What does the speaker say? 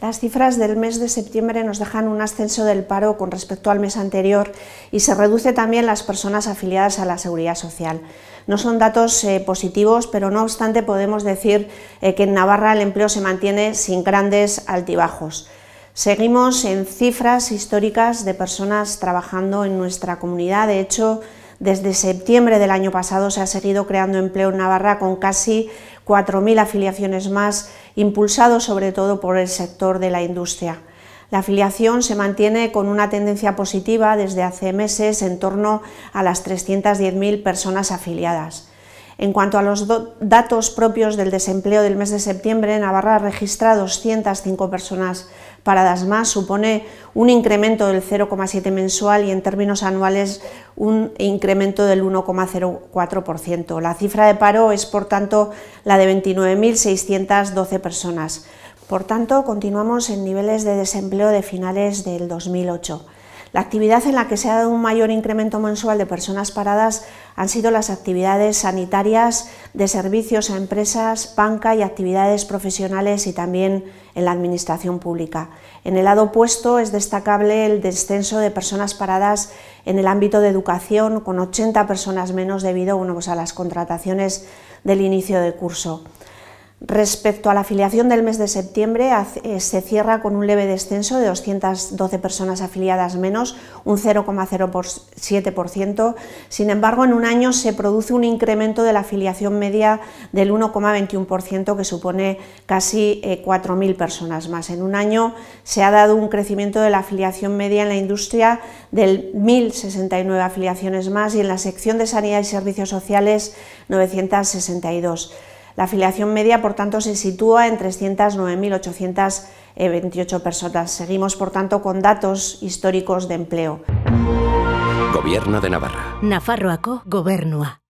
Las cifras del mes de septiembre nos dejan un ascenso del paro con respecto al mes anterior y se reduce también las personas afiliadas a la seguridad social. No son datos eh, positivos, pero no obstante podemos decir eh, que en Navarra el empleo se mantiene sin grandes altibajos. Seguimos en cifras históricas de personas trabajando en nuestra comunidad. De hecho, desde septiembre del año pasado se ha seguido creando empleo en Navarra con casi 4.000 afiliaciones más, impulsado sobre todo por el sector de la industria. La afiliación se mantiene con una tendencia positiva desde hace meses en torno a las 310.000 personas afiliadas. En cuanto a los datos propios del desempleo del mes de septiembre, Navarra registra 205 personas paradas más, supone un incremento del 0,7 mensual y en términos anuales un incremento del 1,04%. La cifra de paro es, por tanto, la de 29.612 personas. Por tanto, continuamos en niveles de desempleo de finales del 2008. La actividad en la que se ha dado un mayor incremento mensual de personas paradas han sido las actividades sanitarias, de servicios a empresas, banca y actividades profesionales y también en la administración pública. En el lado opuesto es destacable el descenso de personas paradas en el ámbito de educación, con 80 personas menos debido pues a las contrataciones del inicio del curso. Respecto a la afiliación del mes de septiembre, eh, se cierra con un leve descenso de 212 personas afiliadas menos, un 0,07%. Sin embargo, en un año se produce un incremento de la afiliación media del 1,21%, que supone casi 4.000 eh, personas más. En un año se ha dado un crecimiento de la afiliación media en la industria del 1.069 afiliaciones más y en la sección de sanidad y servicios sociales 962. La afiliación media, por tanto, se sitúa en 309.828 eh, personas. Seguimos, por tanto, con datos históricos de empleo. Gobierno de Navarra. Nafarroaco, Gobernua.